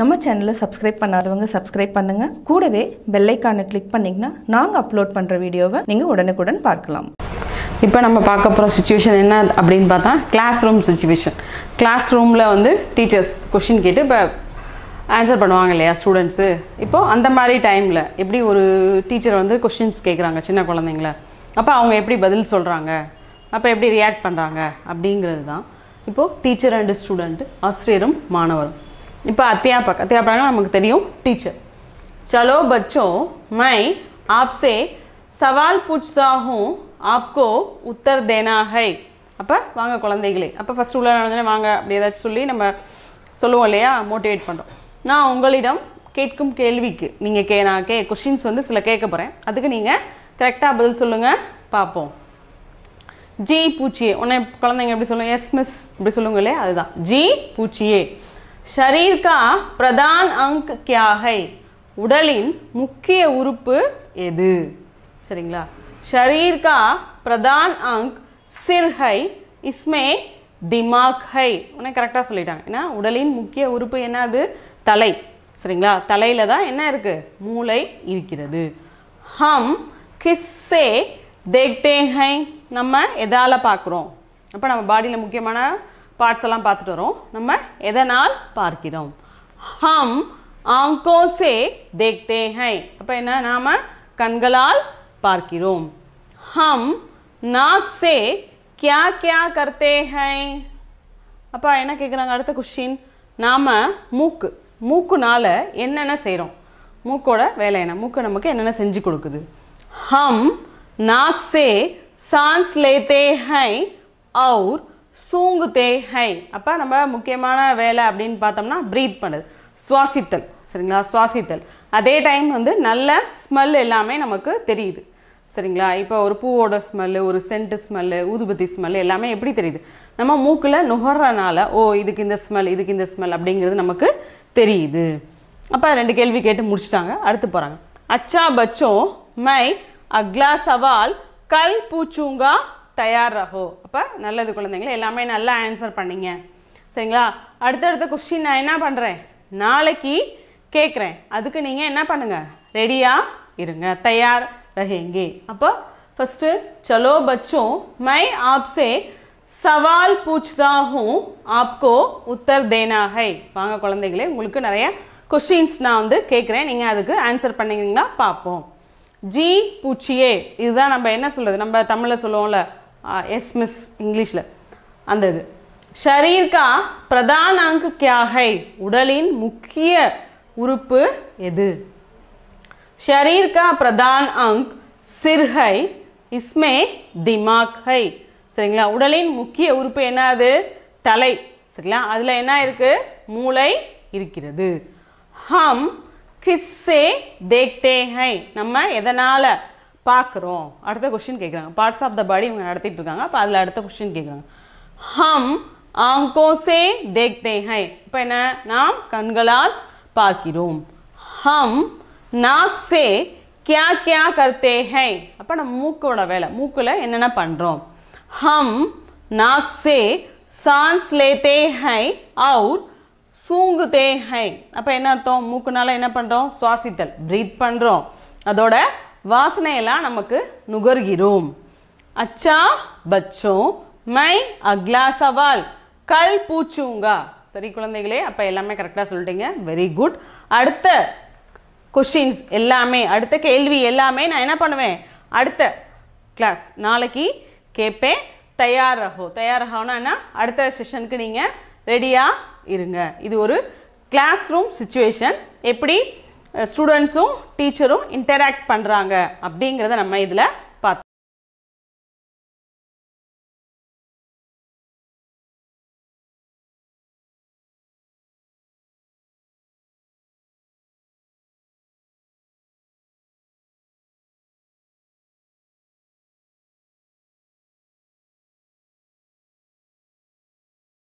நம்ம சேனலை சப்ஸ்கிரைப் பண்ணாதவங்க சப்ஸ்கிரைப் பண்ணுங்க கூடவே பெல்லைக்கானை கிளிக் பண்ணிங்கன்னா நாங்கள் அப்லோட் பண்ணுற வீடியோவை நீங்கள் உடனுக்குடன் பார்க்கலாம் இப்போ நம்ம பார்க்க போகிற சுச்சுவேஷன் என்ன அப்படின்னு பார்த்தா கிளாஸ் ரூம் சுச்சுவேஷன் கிளாஸ் ரூமில் வந்து டீச்சர்ஸ் கொஷின் கேட்டு இப்போ ஆன்சர் பண்ணுவாங்க இல்லையா ஸ்டூடெண்ட்ஸு இப்போது அந்த மாதிரி டைமில் எப்படி ஒரு டீச்சர் வந்து கொஷின்ஸ் கேட்குறாங்க சின்ன குழந்தைங்கள அப்போ அவங்க எப்படி பதில் சொல்கிறாங்க அப்போ எப்படி ரியாக்ட் பண்ணுறாங்க அப்படிங்கிறது தான் இப்போது டீச்சர் அண்டு ஸ்டூடெண்ட்டு ஆசிரியரும் மாணவரும் இப்போ அத்தியாபக் அத்தியாபகம் நமக்கு தெரியும் டீச்சர் சலோ பச்சோ மை ஆப்சே சவால் பூச்சாகும் ஆப்கோ உத்தர் தேனா ஹை அப்போ வாங்க குழந்தைகளே அப்போ ஃபஸ்ட் உள்ள நடந்தேன் வாங்க அப்படி ஏதாச்சும் சொல்லி நம்ம சொல்லுவோம் இல்லையா மோட்டிவேட் பண்ணுறோம் நான் உங்களிடம் கேட்கும் கேள்விக்கு நீங்கள் கே நான் கே கொஷின்ஸ் வந்து சில கேட்க போகிறேன் அதுக்கு நீங்கள் கரெக்டாக பதில் சொல்லுங்கள் பார்ப்போம் ஜி பூச்சியே உன்னை குழந்தைங்க எப்படி சொல்லுவோம் எஸ் மிஸ் இப்படி சொல்லுங்க இல்லையா அதுதான் ஜி பூச்சியே ஷரீர் கா பிரதான் அங்க் கியா ஹை உடலின் முக்கிய உறுப்பு எது சரிங்களா ஷரீர்கா பிரதான் அங்க் अंग सिर டிமாக் ஹை दिमाग உன்னை கரெக்டாக சொல்லிட்டாங்க ஏன்னா உடலின் முக்கிய உறுப்பு என்னது தலை சரிங்களா தலையில் தான் என்ன இருக்குது மூளை இருக்கிறது ஹம் கிஸ்ஸே தேக்தே ஹை நம்ம எதால் பார்க்குறோம் அப்போ நம்ம பாடியில் முக்கியமான பார்ட்ஸ் எல்லாம் பார்த்துட்டு வரோம் நம்ம எதனால் பார்க்கிறோம் ஹம் ஆங்கோசே தேக்தே ஹை அப்போ என்ன நாம் கண்களால் பார்க்கிறோம் ஹம் நாக் சே கியா கியா கர்த்தே ஹை அப்போ என்ன கேட்குறாங்க அடுத்த கொஷின் நாம் மூக்கு மூக்குனால் என்னென்ன செய்கிறோம் மூக்கோட வேலை என்ன மூக்கு நமக்கு என்னென்ன செஞ்சு கொடுக்குது ஹம் நாக் சே சான்ஸ் லேத்தே ஹை அவுர் சூங்குதே ஹை அப்போ நம்ம முக்கியமான வேலை அப்படின்னு பார்த்தோம்னா ப்ரீத் பண்ணுது சுவாசித்தல் சரிங்களா சுவாசித்தல் அதே டைம் வந்து நல்ல ஸ்மெல் எல்லாமே நமக்கு தெரியுது சரிங்களா இப்போ ஒரு பூவோட ஸ்மெல்லு ஒரு சென்ட் ஸ்மெல்லு ஊதுபத்தி ஸ்மெல்லு எல்லாமே எப்படி தெரியுது நம்ம மூக்கில் நுகர்றனால ஓ இதுக்கு இந்த ஸ்மெல் இதுக்கு இந்த ஸ்மெல் அப்படிங்கிறது நமக்கு தெரியுது அப்போ ரெண்டு கேள்வி கேட்டு முடிச்சிட்டாங்க அடுத்து போகிறாங்க அச்சா பச்சோ மை அக்லா சவால் கல் பூச்சூங்கா தயார் ரகோ அப்போ நல்லது குழந்தைங்களே எல்லாமே நல்லா ஆன்சர் பண்ணிங்க சரிங்களா அடுத்தடுத்த கொஸ்டின் நான் என்ன பண்ணுறேன் நாளைக்கு கேட்குறேன் அதுக்கு நீங்கள் என்ன பண்ணுங்கள் ரெடியாக இருங்க தயார் ரகேங்கே அப்போ ஃபஸ்ட்டு சலோ बच्चों மை ஆப்ஸே சவால் பூச்சாகும் ஆப்கோ உத்தர் தேனாகை வாங்க குழந்தைகளே உங்களுக்கு நிறைய கொஷின்ஸ் நான் வந்து கேட்குறேன் நீங்கள் அதுக்கு ஆன்சர் பண்ணிங்கன்னா பார்ப்போம் ஜி பூச்சியே இதுதான் நம்ம என்ன சொல்கிறது நம்ம தமிழில் சொல்லுவோம்ல எஸ் மிஸ் இங்கிலீஷில் அந்த இது ஷரீர் கா பிரதான அங்கு கியாகை உடலின் முக்கிய உறுப்பு எது ஷரீர்கா பிரதான் அங்க் சிர்ஹை இஸ்மே திமாக் ஹை சரிங்களா உடலின் முக்கிய உறுப்பு என்னது தலை சரிங்களா அதில் என்ன இருக்குது மூளை இருக்கிறது ஹம் கிஸ்ஸே தேக்தே ஹை நம்ம எதனால் பார்க்குறோம் அடுத்த கொஷின் கேட்குறாங்க பார்ட்ஸ் ஆஃப் த பாடி இவங்க நடத்திட்டு இருக்காங்க அப்போ அதில் அடுத்த கொஷின் கேட்குறாங்க ஹம் ஆங்கோசே தேக்தே ஹை இப்போ என்ன நாம் கண்களால் பார்க்கிறோம் ஹம் நாக்ஸே கியா கியா கர்த்தே ஹை அப்போ நம்ம மூக்கோட வேலை மூக்கில் என்னென்ன பண்ணுறோம் ஹம் நாக்ஸே சான்ஸ் லேத்தே ஹை அவுட் சூங்கு தே ஹை அப்போ என்ன அர்த்தம் மூக்குனால என்ன பண்ணுறோம் சுவாசித்தல் ப்ரீத் பண்ணுறோம் அதோட வாசனையெல்லாம் நமக்கு நுகர்கிறோம் அச்சா பச்சோம் மை அக்லா சவால் கல் பூச்சூங்கா சரி குழந்தைகளே அப்போ எல்லாமே கரெக்டாக சொல்லிட்டீங்க வெரி குட் அடுத்த கொஷின்ஸ் எல்லாமே அடுத்த கேள்வி எல்லாமே நான் என்ன பண்ணுவேன் அடுத்த கிளாஸ் நாளைக்கு கேட்பேன் தயாராகும் தயாராகனா என்ன அடுத்த செஷனுக்கு நீங்கள் ரெடியாக இருங்க இது ஒரு கிளாஸ் ரூம் சுச்சுவேஷன் எப்படி ஸ்டூடெண்ட்ஸும் டீச்சரும் இன்டராக்ட் பண்ணுறாங்க அப்படிங்கிறத நம்ம இதில்